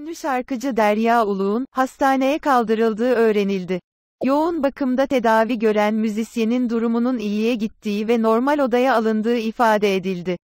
Ünlü şarkıcı Derya Uluğ'un hastaneye kaldırıldığı öğrenildi. Yoğun bakımda tedavi gören müzisyenin durumunun iyiye gittiği ve normal odaya alındığı ifade edildi.